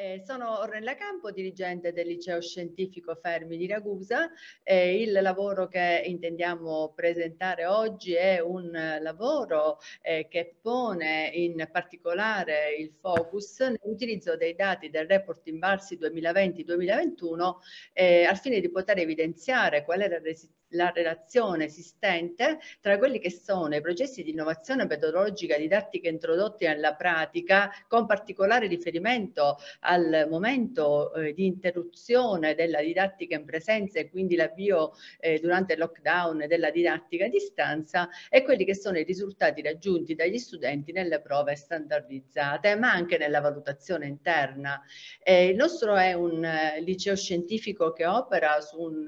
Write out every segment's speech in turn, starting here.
Eh, sono Ornella Campo, dirigente del liceo scientifico Fermi di Ragusa. Eh, il lavoro che intendiamo presentare oggi è un lavoro eh, che pone in particolare il focus nell'utilizzo dei dati del report in Barsi 2020-2021 eh, al fine di poter evidenziare qual è la resistenza la relazione esistente tra quelli che sono i processi di innovazione metodologica didattica introdotti nella pratica con particolare riferimento al momento eh, di interruzione della didattica in presenza e quindi l'avvio eh, durante il lockdown della didattica a distanza e quelli che sono i risultati raggiunti dagli studenti nelle prove standardizzate ma anche nella valutazione interna. Eh, il nostro è un eh, liceo scientifico che opera su un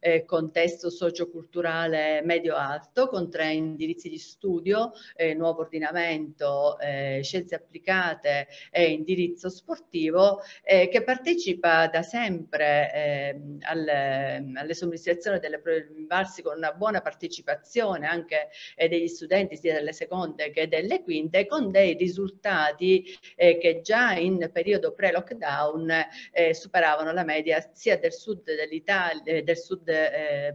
eh, contesto socioculturale medio-alto con tre indirizzi di studio, eh, nuovo ordinamento, eh, scienze applicate e indirizzo sportivo, eh, che partecipa da sempre ehm, alle, alle somministrazioni delle prove Valsi con una buona partecipazione anche eh, degli studenti sia delle seconde che delle quinte, con dei risultati eh, che già in periodo pre-lockdown eh, superavano la media sia del sud dell'Italia, del sud eh,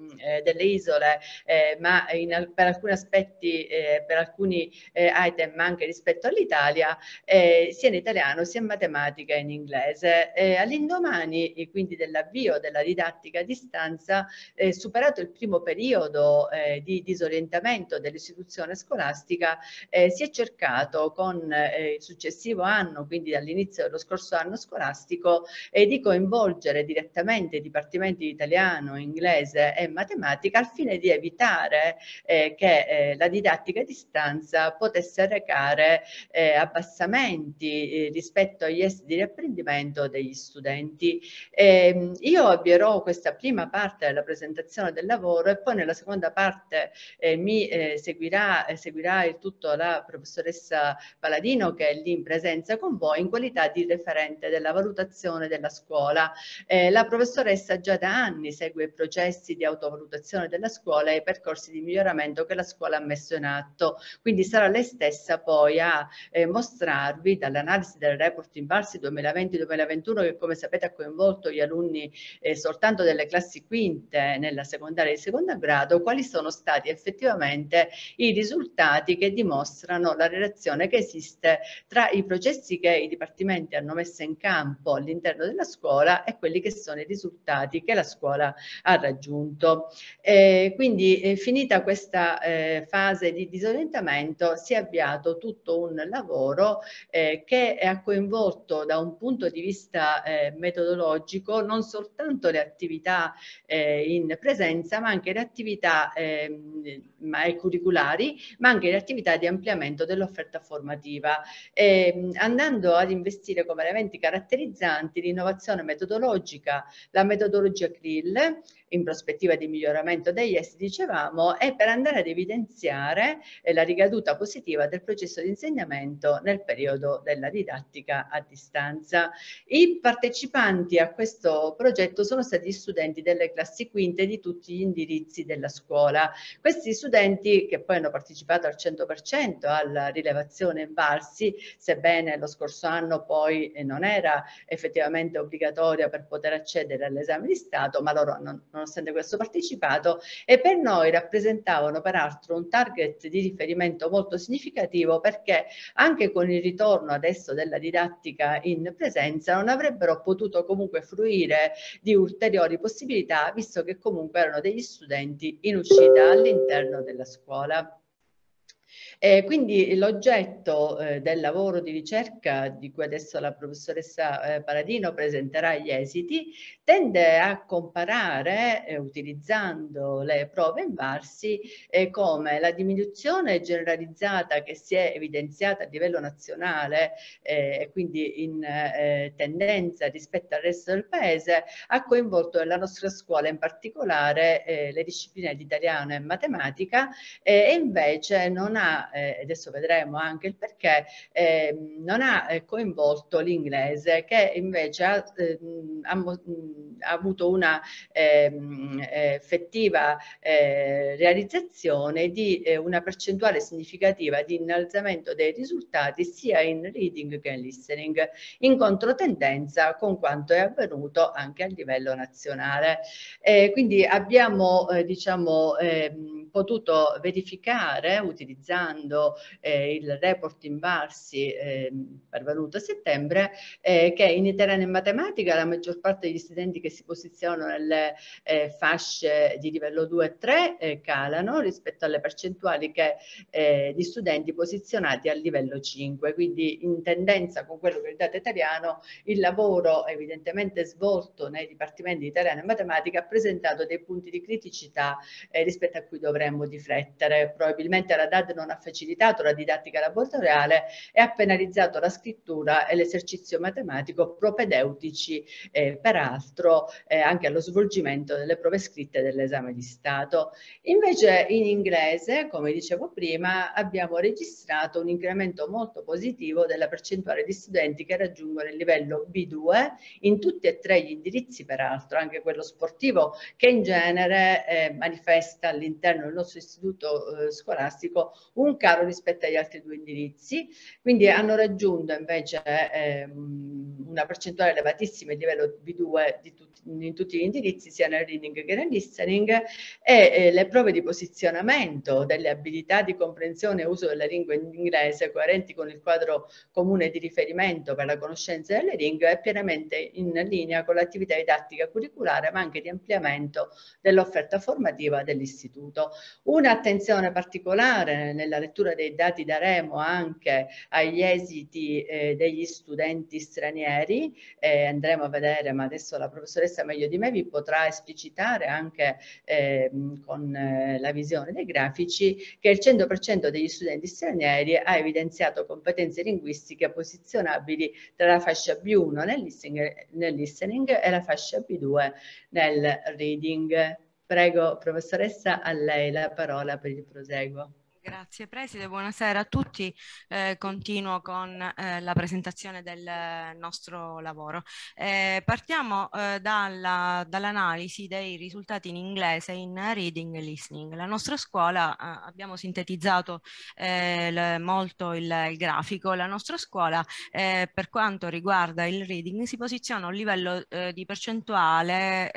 Eh, delle isole, eh, ma in, per alcuni aspetti, eh, per alcuni item anche rispetto all'Italia, sia in italiano sia in matematica e in inglese. all'indomani quindi dell'avvio della didattica a distanza, superato il primo periodo di disorientamento dell'istituzione scolastica, si è cercato con il successivo anno, quindi dall'inizio dello scorso anno scolastico, di coinvolgere direttamente i dipartimenti di italiano, inglese e matematica matematica al fine di evitare eh, che eh, la didattica a distanza potesse recare eh, abbassamenti eh, rispetto agli esiti di apprendimento degli studenti. Ehm, io avvierò questa prima parte della presentazione del lavoro e poi nella seconda parte eh, mi eh, seguirà, seguirà il tutto la professoressa Paladino che è lì in presenza con voi in qualità di referente della valutazione della scuola. la professoressa già da anni segue i processi di automazione valutazione della scuola e i percorsi di miglioramento che la scuola ha messo in atto. Quindi sarà lei stessa poi a eh, mostrarvi dall'analisi del report in Invarsi 2020-2021 che come sapete ha coinvolto gli alunni eh, soltanto delle classi quinte nella secondaria di secondo grado, quali sono stati effettivamente i risultati che dimostrano la relazione che esiste tra i processi che i dipartimenti hanno messo in campo all'interno della scuola e quelli che sono i risultati che la scuola ha raggiunto mondo. Eh, quindi eh, finita questa eh, fase di disorientamento si è avviato tutto un lavoro eh, che ha coinvolto da un punto di vista eh, metodologico non soltanto le attività eh, in presenza ma anche le attività ehm, ma curriculari ma anche le attività di ampliamento dell'offerta formativa ehm, andando ad investire come elementi caratterizzanti l'innovazione metodologica, la metodologia CRIL in prospettiva di miglioramento degli est, dicevamo, è per andare ad evidenziare eh, la ricaduta positiva del processo di insegnamento nel periodo della didattica a distanza. I partecipanti a questo progetto sono stati gli studenti delle classi quinte di tutti gli indirizzi della scuola. Questi studenti che poi hanno partecipato al 100% alla rilevazione Valsi, sebbene lo scorso anno poi eh, non era effettivamente obbligatoria per poter accedere all'esame di Stato, ma loro non, non nonostante questo partecipato e per noi rappresentavano peraltro un target di riferimento molto significativo perché anche con il ritorno adesso della didattica in presenza non avrebbero potuto comunque fruire di ulteriori possibilità visto che comunque erano degli studenti in uscita all'interno della scuola. Eh, quindi l'oggetto eh, del lavoro di ricerca di cui adesso la professoressa eh, Paradino presenterà gli esiti tende a comparare, eh, utilizzando le prove invarsi, eh, come la diminuzione generalizzata che si è evidenziata a livello nazionale eh, quindi in eh, tendenza rispetto al resto del paese ha coinvolto nella nostra scuola in particolare eh, le discipline di italiano e matematica eh, e invece non ha, adesso vedremo anche il perché, ehm, non ha coinvolto l'inglese che invece ha, ehm, ha ha avuto una ehm, effettiva eh, realizzazione di eh, una percentuale significativa di innalzamento dei risultati sia in reading che in listening, in controtendenza con quanto è avvenuto anche a livello nazionale. Eh, quindi abbiamo diciamo ehm, potuto verificare utilizzando eh, il report Invarsi eh, pervenuto a settembre eh, che in italiano e in matematica la maggior parte degli studenti che si posizionano nelle eh, fasce di livello 2 e 3 eh, calano rispetto alle percentuali che, di eh, studenti posizionati a livello 5, quindi in tendenza con quello che è il dato italiano il lavoro evidentemente svolto nei dipartimenti di italiano e matematica ha presentato dei punti di criticità rispetto a cui dovremmo dovremmo riflettere. Probabilmente la DAD non ha facilitato la didattica laboratoriale e ha penalizzato la scrittura e l'esercizio matematico propedeutici eh, peraltro eh, anche allo svolgimento delle prove scritte dell'esame di Stato. Invece in inglese, come dicevo prima, abbiamo registrato un incremento molto positivo della percentuale di studenti che raggiungono il livello B2 in tutti e tre gli indirizzi peraltro, anche quello sportivo che in genere eh, manifesta all'interno il nostro istituto eh, scolastico un caro rispetto agli altri due indirizzi, quindi hanno raggiunto invece eh, una percentuale elevatissima il livello B2 di tutti in tutti gli indirizzi, sia nel reading che nel listening, e eh, le prove di posizionamento delle abilità di comprensione e uso della lingua in inglese coerenti con il quadro comune di riferimento per la conoscenza delle lingue è pienamente in linea con l'attività didattica curriculare, ma anche di ampliamento dell'offerta formativa dell'istituto. Un'attenzione particolare nella lettura dei dati daremo anche agli esiti eh, degli studenti stranieri, eh, andremo a vedere, ma adesso la professoressa stessa meglio di me vi potrà esplicitare anche eh, con eh, la visione dei grafici che il 100% degli studenti stranieri ha evidenziato competenze linguistiche posizionabili tra la fascia B1 nel listening, nel listening e la fascia B2 nel reading. Prego, professoressa, a lei la parola per il proseguo. Grazie Preside, buonasera a tutti. Eh, continuo con eh, la presentazione del nostro lavoro. Eh, partiamo eh, dall'analisi dall dei risultati in inglese in reading e listening. La nostra scuola, eh, abbiamo sintetizzato eh, molto il, il, grafico, la nostra scuola per quanto riguarda il reading si posiziona a un livello di percentuale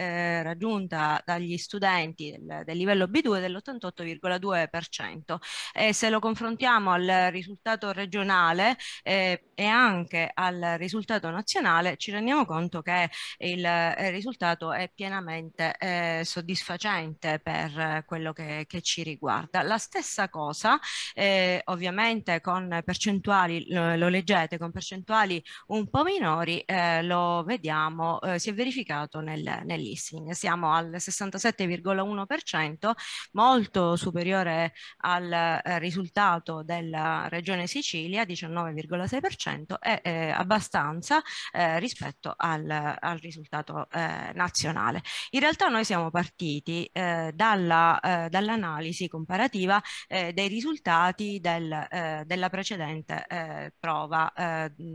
raggiunta dagli studenti del, del livello B2 dell'88,2% e se lo confrontiamo al risultato regionale eh, e anche al risultato nazionale ci rendiamo conto che il eh, risultato è pienamente eh, soddisfacente per eh, quello che, che, ci riguarda. La stessa cosa eh, ovviamente con percentuali, lo, lo, leggete, con percentuali un po' minori eh, lo vediamo, si è verificato nel, nel leasing. Siamo al 67,1%, molto superiore al eh, risultato della regione Sicilia, 19,6%, è eh, abbastanza eh, rispetto al, al risultato eh, nazionale. In realtà noi siamo partiti eh, dalla, dall'analisi comparativa dei risultati del, della precedente prova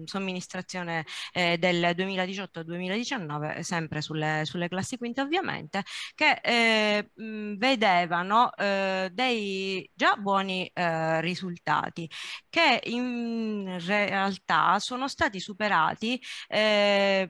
somministrazione del 2018-2019, sempre sulle, sulle classi quinte ovviamente, che vedevano dei già buoni buoni eh, risultati che in realtà sono stati superati eh,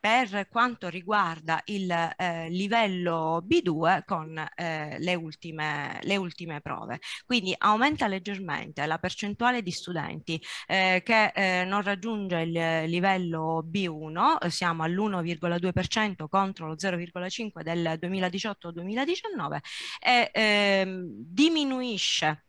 per quanto riguarda il eh, livello B2 con eh, le, ultime, le ultime prove. Quindi aumenta leggermente la percentuale di studenti eh, che eh, non raggiunge il livello B1, siamo all'1,2% contro lo 0,5 del 2018-2019 e ehm, diminuisce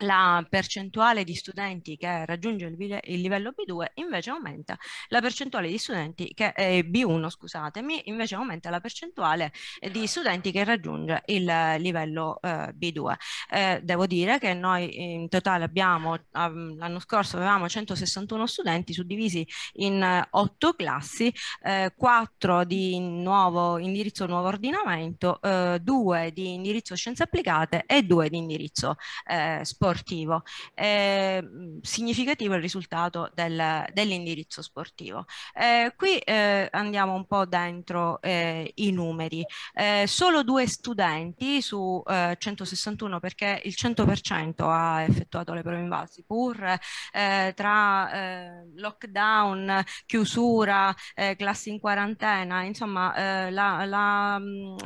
la percentuale di studenti che raggiunge il, il, livello B2 invece aumenta la percentuale di studenti che eh, B1 scusatemi invece aumenta la percentuale di studenti che raggiunge il livello eh, B2 eh, devo dire che noi in totale abbiamo um, l'anno scorso avevamo 161 studenti suddivisi in 8 eh, classi 4 eh, di nuovo indirizzo nuovo ordinamento 2 eh, di indirizzo scienze applicate e 2 di indirizzo sport sportivo. Eh, significativo il risultato del, dell'indirizzo sportivo. Eh, qui eh, andiamo un po' dentro eh, i numeri. Eh, solo due studenti su 161 eh, perché il 100% ha effettuato le prove invasi, pur tra lockdown, chiusura, classi in quarantena, insomma la, la mm,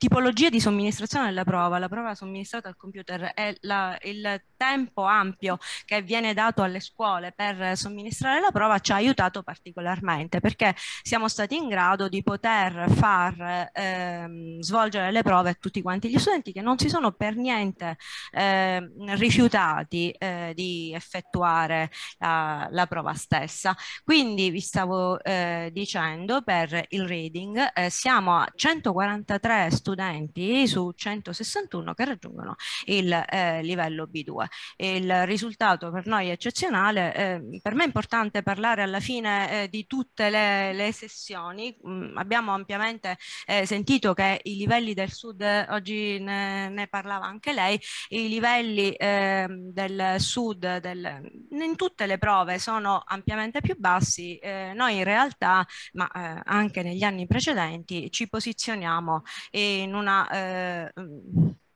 tipologia di somministrazione della prova. La prova somministrata al computer è la, il tempo ampio che viene dato alle scuole per somministrare la prova ci ha aiutato particolarmente perché siamo stati in grado di poter far ehm, svolgere le prove a tutti quanti gli studenti che non si sono per niente eh, rifiutati eh, di effettuare la, la, prova stessa. Quindi vi stavo eh, dicendo per il reading eh, siamo a 143 studenti studenti su 161 che raggiungono il eh, livello B2. Il risultato per noi è eccezionale, eh, per me è importante parlare alla fine eh, di tutte le, le sessioni, mm, abbiamo ampiamente eh, sentito che i livelli del sud, eh, oggi ne, ne parlava anche lei, i livelli ehm, del sud del, in tutte le prove sono ampiamente più bassi, eh, noi in realtà, ma anche negli anni precedenti, ci posizioniamo e in una eh,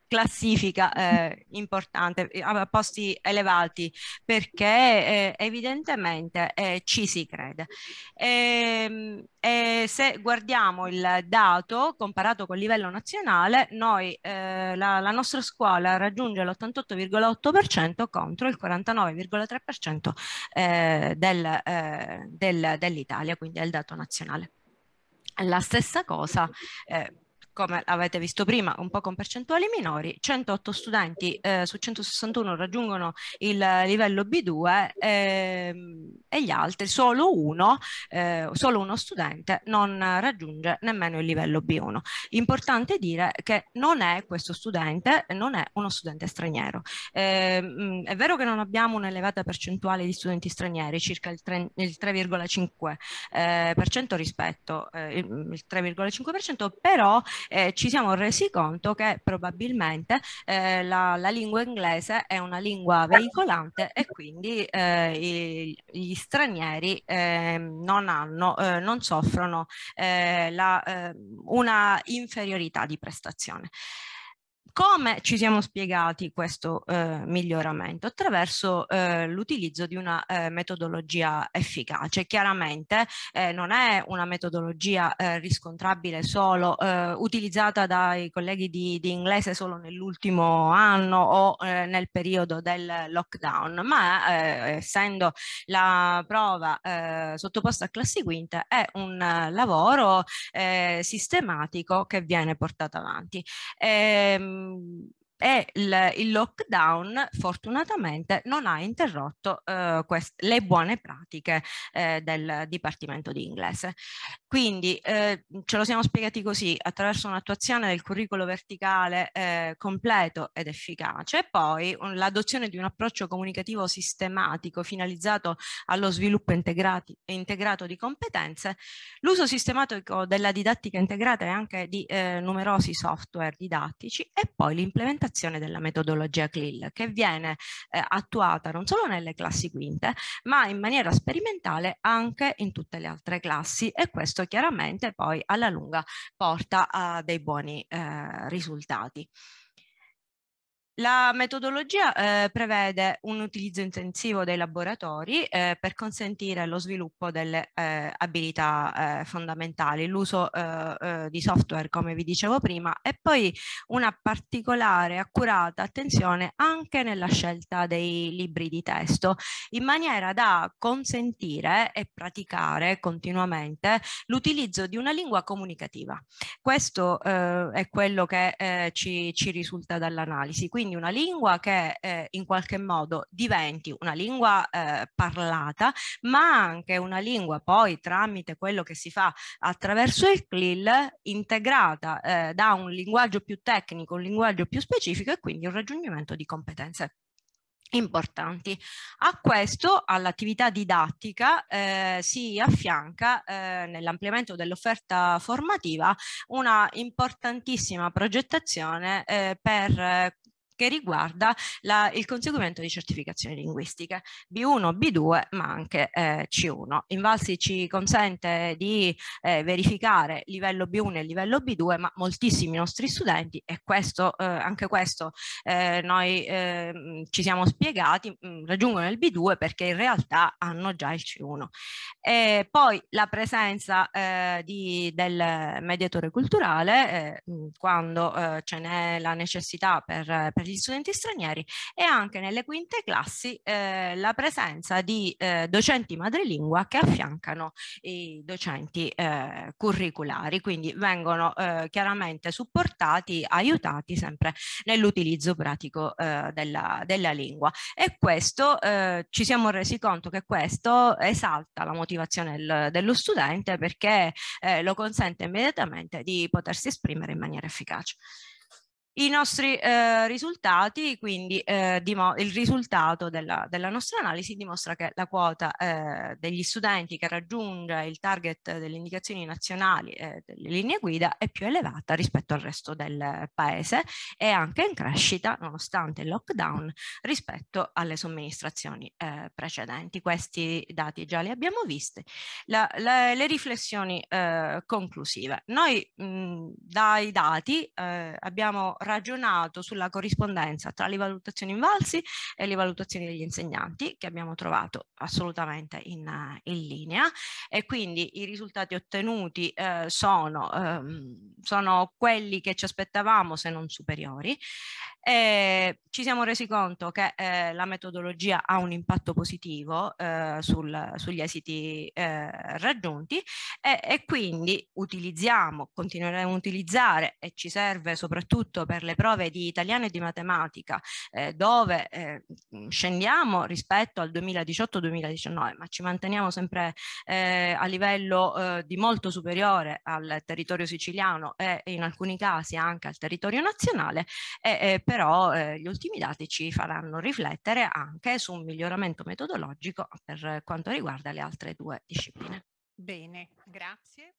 classifica eh, importante, eh, a posti elevati, perché eh, evidentemente eh, ci si crede. E, ehm, e se guardiamo il dato comparato col livello nazionale, noi, eh, la, la, nostra scuola raggiunge l'88,8% contro il 49,3% eh, del, del, dell'Italia, quindi è il dato nazionale. La stessa cosa eh, come avete visto prima, un po' con percentuali minori, 108 studenti eh, su 161 raggiungono il livello B2 eh, e gli altri, solo uno, eh, solo uno studente non raggiunge nemmeno il livello B1. Importante dire che non è questo studente, non è uno studente straniero. Ehm, è vero che non abbiamo un'elevata percentuale di studenti stranieri, circa il 3,5% eh, rispetto, eh, il 3,5%, però eh, ci siamo resi conto che probabilmente eh, la, la, lingua inglese è una lingua veicolante e quindi eh, i, gli stranieri ehm, non, hanno, eh, non soffrono eh, la, ehm, una inferiorità di prestazione. Come ci siamo spiegati questo eh, miglioramento? Attraverso eh, l'utilizzo di una eh, metodologia efficace. Chiaramente eh, non è una metodologia eh, riscontrabile solo eh, utilizzata dai colleghi di, di inglese solo nell'ultimo anno o nel periodo del lockdown, ma essendo la prova sottoposta a classi quinte è un lavoro sistematico che viene portato avanti. Ehm, um, e il, il, lockdown fortunatamente non ha interrotto eh, queste, le buone pratiche eh, del Dipartimento di Inglese. Quindi eh, ce lo siamo spiegati così, attraverso un'attuazione del curriculum verticale eh, completo ed efficace poi un, l'adozione di un approccio comunicativo sistematico finalizzato allo sviluppo integrati, integrato di competenze, l'uso sistematico della didattica integrata e anche di eh, numerosi software didattici e poi l'implementazione sperimentazione della metodologia CLIL che viene eh, attuata non solo nelle classi quinte ma in maniera sperimentale anche in tutte le altre classi e questo chiaramente poi alla lunga porta a dei buoni eh, risultati. La metodologia eh, prevede un utilizzo intensivo dei laboratori eh, per consentire lo sviluppo delle eh, abilità eh, fondamentali, l'uso eh, eh, di software come vi dicevo prima e poi una particolare accurata attenzione anche nella scelta dei libri di testo in maniera da consentire e praticare continuamente l'utilizzo di una lingua comunicativa. Questo è quello che ci, ci risulta dall'analisi quindi una lingua che eh, in qualche modo diventi una lingua eh, parlata, ma anche una lingua poi tramite quello che si fa attraverso il CLIL integrata eh, da un linguaggio più tecnico, un linguaggio più specifico e quindi un raggiungimento di competenze importanti. A questo, all'attività didattica, eh, si affianca eh, nell'ampliamento dell'offerta formativa una importantissima progettazione eh, per che riguarda la, il conseguimento di certificazioni linguistiche B1, B2 ma anche eh, C1. Invalsi ci consente di eh, verificare livello B1 e livello B2 ma moltissimi nostri studenti e questo, eh, anche questo eh, noi ehm, ci siamo spiegati mh, mm, raggiungono il B2 perché in realtà hanno già il C1. E poi la presenza eh, di, del mediatore culturale eh, mm, quando ce n'è la necessità per, per per gli studenti stranieri e anche nelle quinte classi eh, la presenza di eh, docenti madrelingua che affiancano i docenti eh, curriculari, quindi vengono eh, chiaramente supportati, aiutati sempre nell'utilizzo pratico eh, della, della, lingua e questo eh, ci siamo resi conto che questo esalta la motivazione del, dello studente perché lo consente immediatamente di potersi esprimere in maniera efficace. I nostri eh, risultati, quindi eh, il risultato della, della, nostra analisi dimostra che la quota eh, degli studenti che raggiunge il target delle indicazioni nazionali eh, delle linee guida è più elevata rispetto al resto del paese e anche in crescita nonostante il lockdown rispetto alle somministrazioni eh, precedenti. Questi dati già li abbiamo visti. La, la, le riflessioni eh, conclusive. Noi mh, dai dati eh, abbiamo ragionato sulla corrispondenza tra le valutazioni invalsi e le valutazioni degli insegnanti che abbiamo trovato assolutamente in, eh, in linea e quindi i risultati ottenuti eh, sono, ehm, sono quelli che ci aspettavamo se non superiori e ci siamo resi conto che eh, la metodologia ha un impatto positivo eh, sul, sugli esiti eh, raggiunti e, e, quindi utilizziamo, continueremo a utilizzare e ci serve soprattutto per le prove di italiano e di matematica eh, dove eh, scendiamo rispetto al 2018-2019 ma ci manteniamo sempre eh, a livello di molto superiore al territorio siciliano e in alcuni casi anche al territorio nazionale e, per però eh, gli ultimi dati ci faranno riflettere anche su un miglioramento metodologico per quanto riguarda le altre due discipline. Bene, grazie.